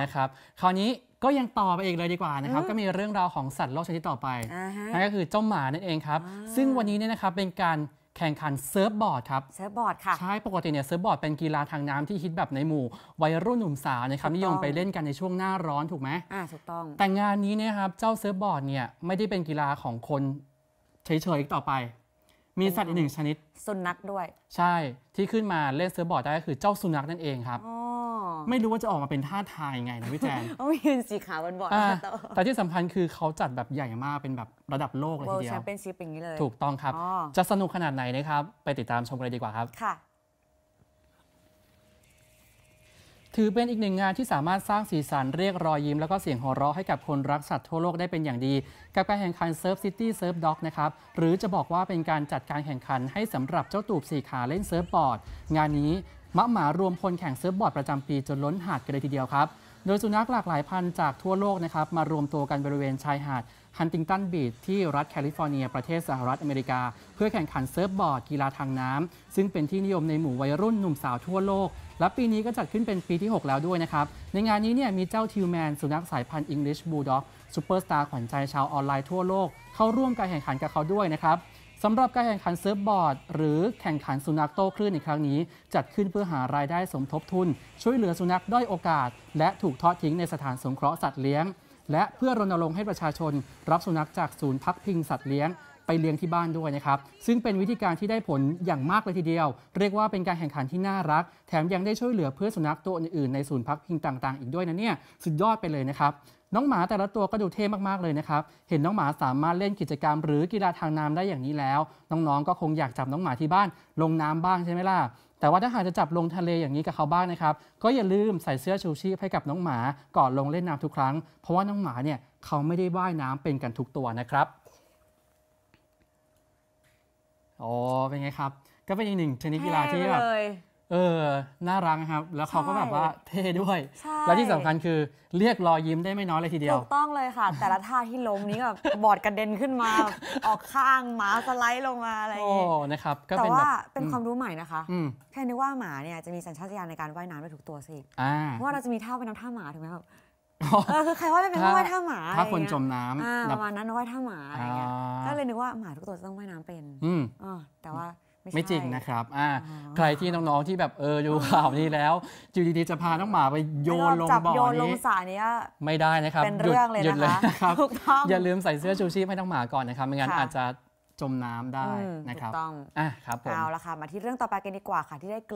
นะครับคราวนี้ก็ยังต่อไปอีกเลยดีกว่านะครับก็มีเรื่องราวของสัตว์โลกชนิดต่อไปนั่นก็คือเจ้าหมานั่นเองครับ ซึ่งวันนี้เนี่ยนะครับเป็นการแข่งขันเซิร์ฟบอร์ดครับเซิร์ฟบอร์ดค่ะใช่ปกติเนี่ยเซิร์ฟบอร์ดเป็นกีฬาทางน้ำที่ฮิตแบบในหมู่วัยรุ่นหนุ่มสาวนะครับนิยมไปเล่นกันในช่วงหน้าร้อนถูกไหมอ่าถูกต้องแต่งานนี้เนี่ยครับเจ้าเซิร์ฟบอร์ดเนี่ยไม่ได้เป็นกีฬาของคนเฉยๆอีกต่อไป มีสัตว์อีกหนึ่งชนิดสุนัขด้วยใช่ที่ขึ้นมาเล่นเซิร์ฟบอร์ดได้ก็คือเจ้าสุนัขนั่นเองครับอไม่รู้ว่าจะออกมาเป็นท่าทายไงนะพี่แจนต้องยืนสีขาวบนบๆอ่์ดแต่ที่สำคัญคือเขาจัดแบบใหญ่มากเป็นแบบระดับโลกเลยทีเดีแชยวมเปี้ยนชิพอย่างนี้เลยถูกต้องครับ จะสนุกขนาดไหนนะครับ ไปติดตามชมกันเลยดีกว่าครับค่ะ ถือเป็นอีกหนึ่งงานที่สามารถสร้างสีสันเรียกรอยยิ้มแล้วก็เสียงหัวเราะให้กับคนรักสัตว์ทั่วโลกได้เป็นอย่างดีกับการแข่งขันเซิร์ฟซิตี้เซิร์ฟด็อกนะครับหรือจะบอกว่าเป็นการจัดการแข่งขันให้สำหรับเจ้าตูบสีขาเล่นเซิร์ฟบอร์ดงานนี้มะหมารวมพลแข่งเซิร์ฟบอร์ดประจำปีจนล้นหาดกันเลยทีเดียวครับ โดยสุนัขหลากหลายพันจากทั่วโลกนะครับมารวมตัวกันบริเวณชายหาดฮันติงตันบีชที่รัฐแคลิฟอร์เนียประเทศสหรัฐอเมริกา เพื่อแข่งขันเซิร์ฟบอร์ดกีฬาทางน้ำซึ่งเป็นที่นิยมในหมู่วัยรุ่นหนุ่มสาวทั่วโลก และปีนี้ก็จัดขึ้นเป็นปีที่ 6 แล้วด้วยนะครับในงานนี้เนี่ยมีเจ้าทิวแมนสุนัขสายพันธุ์อังกฤษบูลด็อกซูเปอร์สตาร์ขวัญใจชาวออนไลน์ทั่วโลกเข้าร่วมการแข่งขันกับเขาด้วยนะครับสำหรับการแข่งขันเซิร์ฟบอร์ดหรือแข่งขันสุนัขโต้คลื่นในครั้งนี้ จัดขึ้นเพื่อหารายได้สมทบทุน ช่วยเหลือสุนัขด้อยโอกาสและถูกทอดทิ้งในสถานสงเคราะห์สัตว์เลี้ยง และเพื่อรณรงค์ให้ประชาชนรับสุนัขจากศูนย์พักพิงสัตว์เลี้ยงไปเลี้ยงที่บ้านด้วยนะครับ ซึ่งเป็นวิธีการที่ได้ผลอย่างมากเลยทีเดียว เรียกว่าเป็นการแข่งขันที่น่ารัก แถมยังได้ช่วยเหลือเพื่อนสุนัขตัวอื่นๆในศูนย์พักพิงต่างๆอีกด้วยนะเนี่ยสุดยอด ไปเลยนะครับน้องหมาแต่ละตัวก็ดูเท่มากๆเลยนะครับเห็นน้องหมาสามารถเล่นกิจกรรม หรือกีฬาทางน้ำได้อย่างนี้แล้ว น้องๆ ก็คงอยากจับน้องหมาที่บ้าน ลงน้ำบ้างใช่ไหมล่ะแต่ว่าถ้าหากจะจับลงทะเลอย่างนี้กับเขาบ้างนะครับ ก็อย่าลืมใส่เสื้อชูชีพให้กับน้องหมาก่อนลงเล่นน้ำทุกครั้ง เพราะว่าน้องหมาเนี่ยเขาไม่ได้ว่ายน้ำเป็นกันทุกตัวนะครับอ๋อ เป็นไงครับ ก็เป็นอีกหนึ่งชนิดกีฬาที่แบบ เออ น่ารักครับ แล้วเขาก็แบบว่าเท่ด้วย แล้วที่สำคัญคือเรียกรอยยิ้มได้ไม่น้อยเลยทีเดียว ถูกต้องเลยค่ะ แต่ละท่าที่ล้มนี้แบบบอดกระเด็นขึ้นมา ออกข้างหมาสไลด์ลงมาอะไรอย่างงี้นะครับแต่ว่าเป็นความรู้ใหม่นะคะ แค่นึกว่าหมาเนี่ยจะมีสัญชาตญาณในการว่ายน้ำได้ถูกตัวสิเว่าเราจะมีท่าเป็นน้ำท่าหมาถูกไหมครับเออคือใครว่าไปเป็นว่ายท่าหมา ถ้าคนจมน้ำประมาณนั้นว่ายท่าหมาอะไรเงี้ย ก็เลยนึกว่าหมาทุกตัวต้องว่ายน้ำเป็น อือแต่ว่าไม่จริงนะครับอ่าใครที่น้องๆที่แบบเออดูข่าวนี้แล้วจูดีๆจะพาน้องหมาไปโยนลงบ่อโยนลงสนี้ ไม่ได้นะครับเป็นเรื่องเลยนะคะับออย่าลืมใส่เสื้อชูชีพให้น้องหมาก่อนนะครับ ไม่งั้นอาจจะจมน้ำได้นะครับต้องอ่ะครับผมเอาละค่ะมาที่เรื่องต่อไปกันดีกว่าค่ะที่ได้เก